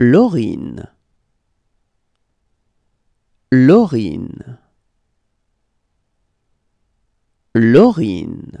L'Orine Lorine Lorine